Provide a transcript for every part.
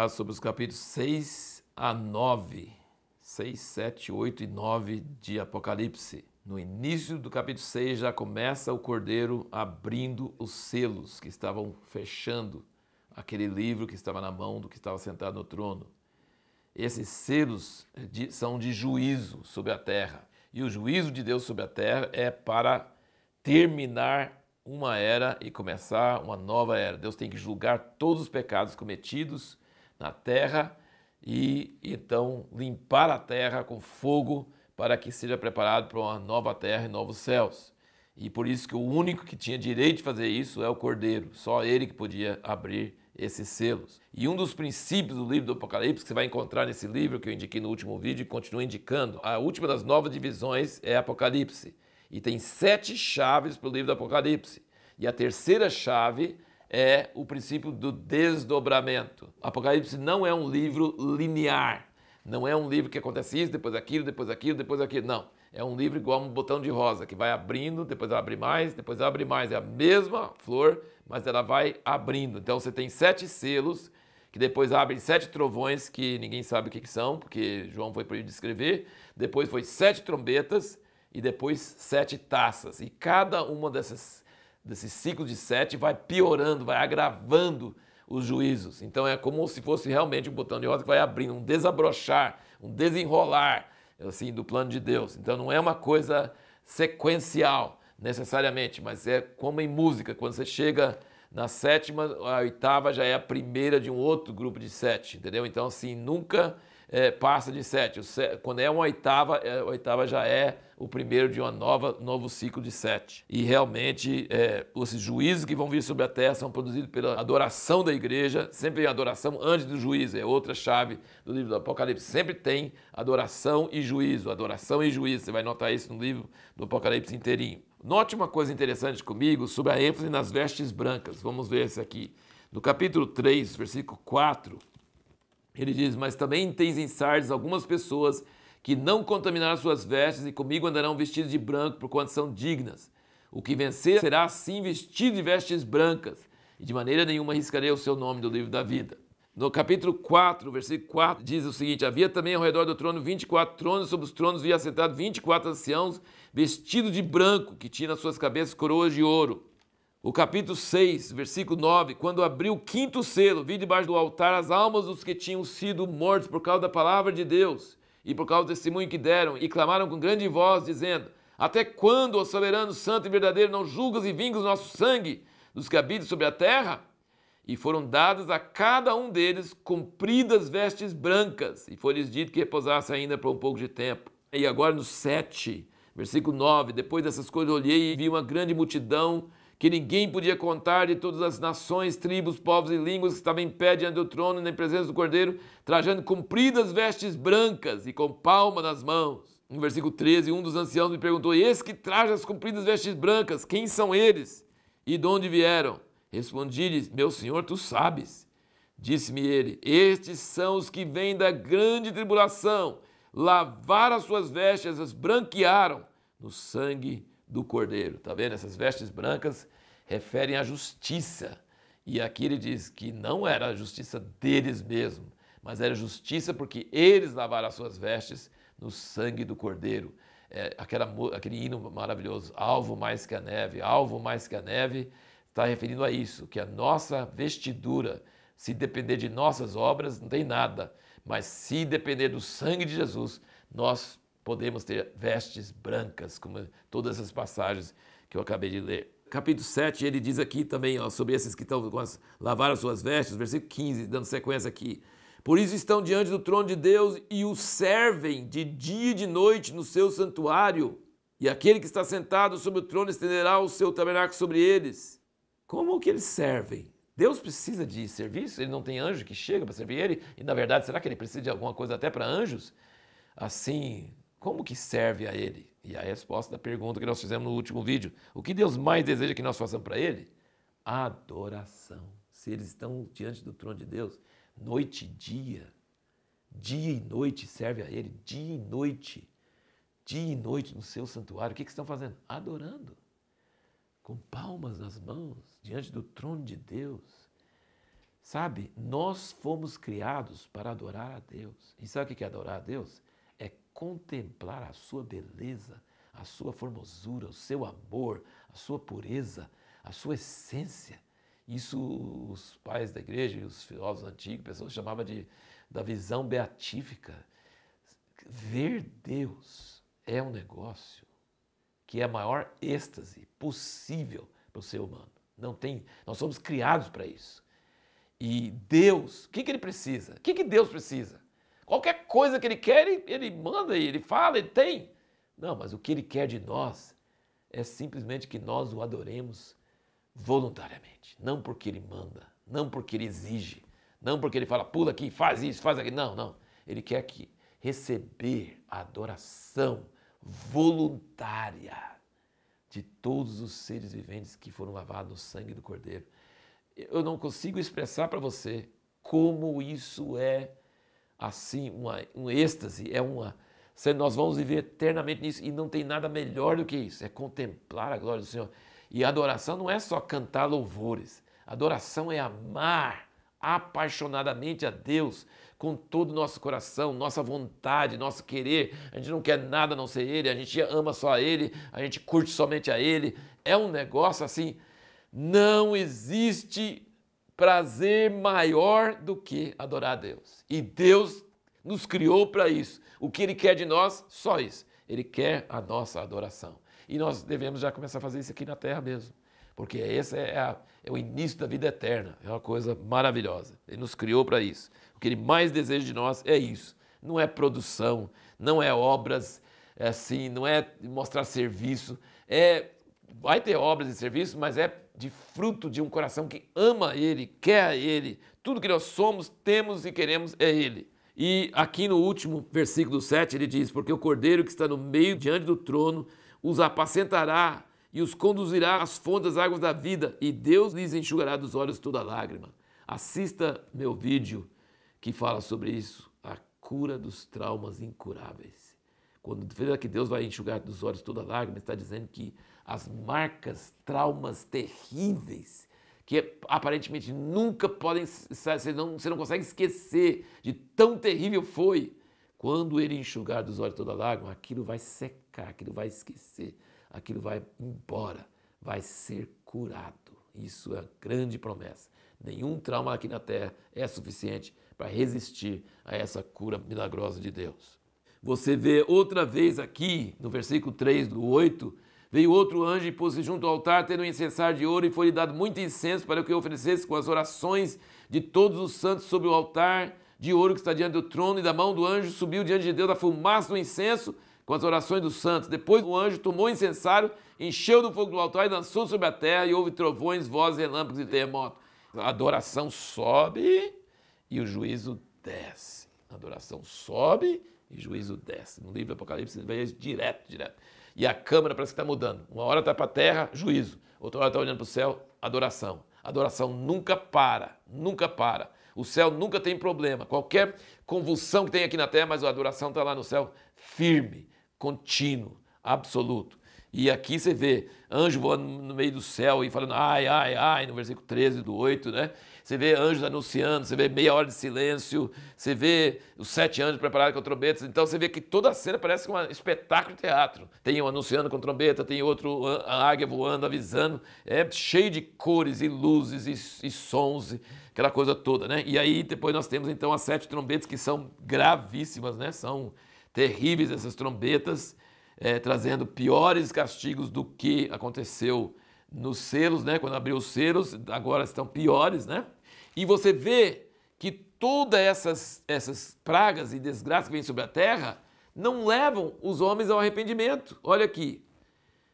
falar sobre os capítulos 6 a 9, 6, 7, 8 e 9 de Apocalipse. No início do capítulo 6 já começa o cordeiro abrindo os selos que estavam fechando aquele livro que estava na mão do que estava sentado no trono. Esses selos eh, são de juízo sobre a terra. E o juízo de Deus sobre a terra é para terminar uma era e começar uma nova era. Deus tem que julgar todos os pecados cometidos na terra e então limpar a terra com fogo para que seja preparado para uma nova terra e novos céus. E por isso que o único que tinha direito de fazer isso é o Cordeiro, só ele que podia abrir esses selos. E um dos princípios do livro do Apocalipse, que você vai encontrar nesse livro que eu indiquei no último vídeo e continuo indicando, a última das nove divisões é Apocalipse. E tem sete chaves para o livro do Apocalipse. E a terceira chave é o princípio do desdobramento. Apocalipse não é um livro linear. Não é um livro que acontece isso, depois aquilo, depois aquilo, depois aquilo. Não. É um livro igual um botão de rosa, que vai abrindo, depois abre mais, depois abre mais. É a mesma flor, mas ela vai abrindo. Então você tem sete selos, que depois abrem sete trovões, que ninguém sabe o que, são, porque João foi para de descrever. Depois foi sete trombetas e depois sete taças. E cada uma dessas desse ciclo de sete vai piorando, vai agravando os juízos. Então é como se fosse realmente um botão de rosa que vai abrindo, um desabrochar, um desenrolar assim do plano de Deus. Então não é uma coisa sequencial necessariamente, mas é como em música, quando você chega na sétima, a oitava já é a primeira de um outro grupo de sete, entendeu? Então, assim, nunca é, passa de sete. Quando é uma oitava, é, a oitava já é o primeiro de um novo ciclo de sete. E realmente, é, os juízos que vão vir sobre a terra são produzidos pela adoração da igreja, sempre a adoração antes do juízo, é outra chave do livro do Apocalipse. Sempre tem adoração e juízo, adoração e juízo. Você vai notar isso no livro do Apocalipse inteirinho. Note uma coisa interessante comigo sobre a ênfase nas vestes brancas. Vamos ver isso aqui. No capítulo 3, versículo 4, ele diz: Mas também tens em Sardes algumas pessoas que não contaminaram suas vestes e comigo andarão vestidos de branco, por quanto são dignas. O que vencer será assim vestido de vestes brancas, e de maneira nenhuma riscarei o seu nome do livro da vida. No capítulo 4, versículo 4, diz o seguinte: Havia também ao redor do trono 24 tronos, sobre os tronos havia sentado 24 anciãos, vestidos de branco, que tinham nas suas cabeças coroas de ouro. O capítulo 6, versículo 9: Quando abriu o quinto selo, vi debaixo do altar as almas dos que tinham sido mortos por causa da palavra de Deus e por causa do testemunho que deram, e clamaram com grande voz, dizendo: Até quando, ó soberano, santo e verdadeiro, não julgas e vingas o nosso sangue dos que habitam sobre a terra? e foram dadas a cada um deles compridas vestes brancas, e foi-lhes dito que repousasse ainda por um pouco de tempo. E agora no 7, versículo 9, depois dessas coisas olhei e vi uma grande multidão que ninguém podia contar de todas as nações, tribos, povos e línguas que estavam em pé diante do trono, na presença do Cordeiro, trajando compridas vestes brancas e com palma nas mãos. No versículo 13, um dos anciãos me perguntou: Esse que traz as compridas vestes brancas, quem são eles e de onde vieram? Respondi-lhe, meu senhor, tu sabes. Disse-me ele: Estes são os que vêm da grande tribulação, lavaram as suas vestes, as branquearam no sangue do cordeiro. Está vendo? Essas vestes brancas referem à justiça. E aqui ele diz que não era a justiça deles mesmos, mas era justiça porque eles lavaram as suas vestes no sangue do Cordeiro. É, aquela, aquele hino maravilhoso, alvo mais que a neve, alvo mais que a neve, está referindo a isso, que a nossa vestidura, se depender de nossas obras, não tem nada, mas se depender do sangue de Jesus, nós podemos ter vestes brancas, como todas essas passagens que eu acabei de ler. Capítulo 7, ele diz aqui também ó, sobre esses que estão com as, lavaram suas vestes, versículo 15, dando sequência aqui. Por isso estão diante do trono de Deus e o servem de dia e de noite no seu santuário. E aquele que está sentado sobre o trono estenderá o seu tabernáculo sobre eles como que eles servem? Deus precisa de serviço? Ele não tem anjo que chega para servir ele? E na verdade, será que ele precisa de alguma coisa até para anjos? Assim, como que serve a ele? E a resposta da pergunta que nós fizemos no último vídeo: o que Deus mais deseja que nós façamos para ele? Adoração. Se eles estão diante do trono de Deus, noite e dia, dia e noite serve a ele, dia e noite, dia e noite no seu santuário, o que, que estão fazendo? Adorando com palmas nas mãos, diante do trono de Deus. Sabe, nós fomos criados para adorar a Deus. E sabe o que é adorar a Deus? É contemplar a sua beleza, a sua formosura, o seu amor, a sua pureza, a sua essência. Isso os pais da igreja e os filósofos antigos, pessoas chamavam de da visão beatífica. Ver Deus é um negócio que é a maior êxtase possível para o ser humano. Não tem, nós somos criados para isso. E Deus, o que, que ele precisa? O que, que Deus precisa? Qualquer coisa que ele quer, ele, ele manda, ele fala, ele tem. Não, mas o que ele quer de nós é simplesmente que nós o adoremos voluntariamente. Não porque ele manda, não porque ele exige, não porque ele fala, pula aqui, faz isso, faz aquilo. Não, não. Ele quer que receber a adoração voluntária de todos os seres viventes que foram lavados no sangue do Cordeiro. Eu não consigo expressar para você como isso é assim uma, um êxtase, é uma nós vamos viver eternamente nisso e não tem nada melhor do que isso, é contemplar a glória do Senhor. E adoração não é só cantar louvores. Adoração é amar apaixonadamente a Deus com todo o nosso coração, nossa vontade, nosso querer. A gente não quer nada a não ser Ele, a gente ama só a Ele, a gente curte somente a Ele. É um negócio assim, não existe prazer maior do que adorar a Deus. E Deus nos criou para isso. O que Ele quer de nós, só isso. Ele quer a nossa adoração. E nós devemos já começar a fazer isso aqui na terra mesmo. Porque essa é a é o início da vida eterna. É uma coisa maravilhosa. Ele nos criou para isso. O que ele mais deseja de nós é isso. Não é produção, não é obras é assim, não é mostrar serviço. É vai ter obras e serviço, mas é de fruto de um coração que ama ele, quer a ele. Tudo que nós somos, temos e queremos é ele. E aqui no último versículo 7 ele diz: Porque o cordeiro que está no meio diante do trono os apacentará e os conduzirá às fontes águas da vida, e Deus lhes enxugará dos olhos toda lágrima. Assista meu vídeo que fala sobre isso, a cura dos traumas incuráveis. Quando fala que Deus vai enxugar dos olhos toda lágrima, está dizendo que as marcas, traumas terríveis, que aparentemente nunca podem, você não, você não consegue esquecer de tão terrível foi. Quando ele enxugar dos olhos toda lágrima, aquilo vai secar, aquilo vai esquecer aquilo vai embora, vai ser curado. Isso é a grande promessa. Nenhum trauma aqui na terra é suficiente para resistir a essa cura milagrosa de Deus. Você vê outra vez aqui, no versículo 3 do 8, Veio outro anjo e pôs-se junto ao altar, tendo um incensário de ouro, e foi-lhe dado muito incenso para que oferecesse com as orações de todos os santos sobre o altar de ouro que está diante do trono e da mão do anjo subiu diante de Deus a fumaça do incenso com as orações dos santos. Depois o anjo tomou o incensário, encheu do fogo do altar e dançou sobre a terra e houve trovões, vozes, relâmpagos e terremoto. A adoração sobe e o juízo desce. A adoração sobe e juízo desce. No livro do Apocalipse você vê isso direto, direto. E a câmera parece que está mudando. Uma hora está para a terra, juízo. Outra hora está olhando para o céu, adoração. Adoração nunca para, nunca para. O céu nunca tem problema. Qualquer convulsão que tem aqui na terra, mas a adoração está lá no céu, firme, contínuo, absoluto. E aqui você vê anjo voando no meio do céu e falando ai, ai, ai, no versículo 13 do 8, né? Você vê anjos anunciando, você vê meia hora de silêncio, você vê os sete anjos preparados com trombetas. Então você vê que toda a cena parece um espetáculo de teatro. Tem um anunciando com trombeta, tem outro a águia voando, avisando. É cheio de cores e luzes e, e sons aquela coisa toda, né? E aí depois nós temos então as sete trombetas que são gravíssimas, né? São terríveis essas trombetas, é, trazendo piores castigos do que aconteceu nos selos, né? Quando abriu os selos, agora estão piores, né? E você vê que todas essas, essas pragas e desgraças que vêm sobre a terra não levam os homens ao arrependimento. Olha aqui,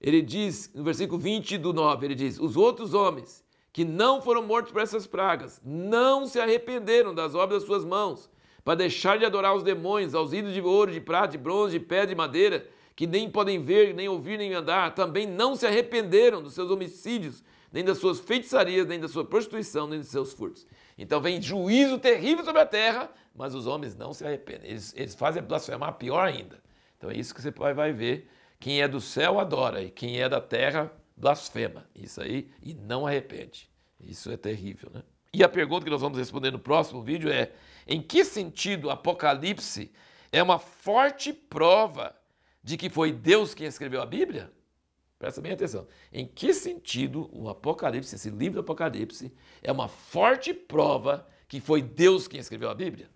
ele diz, no versículo 20 do 9, ele diz: Os outros homens que não foram mortos por essas pragas, não se arrependeram das obras das suas mãos, para deixar de adorar os demônios, aos ídolos de ouro, de prata, de bronze, de pedra e madeira, que nem podem ver, nem ouvir, nem andar, também não se arrependeram dos seus homicídios, nem das suas feitiçarias, nem da sua prostituição, nem dos seus furtos. Então vem juízo terrível sobre a terra, mas os homens não se arrependem. Eles, eles fazem blasfemar pior ainda. Então é isso que você vai ver. Quem é do céu adora, e quem é da terra blasfema. Isso aí, e não arrepende. Isso é terrível, né? E a pergunta que nós vamos responder no próximo vídeo é: em que sentido Apocalipse é uma forte prova de que foi Deus quem escreveu a Bíblia? Presta bem atenção. Em que sentido o Apocalipse, esse livro do Apocalipse, é uma forte prova que foi Deus quem escreveu a Bíblia?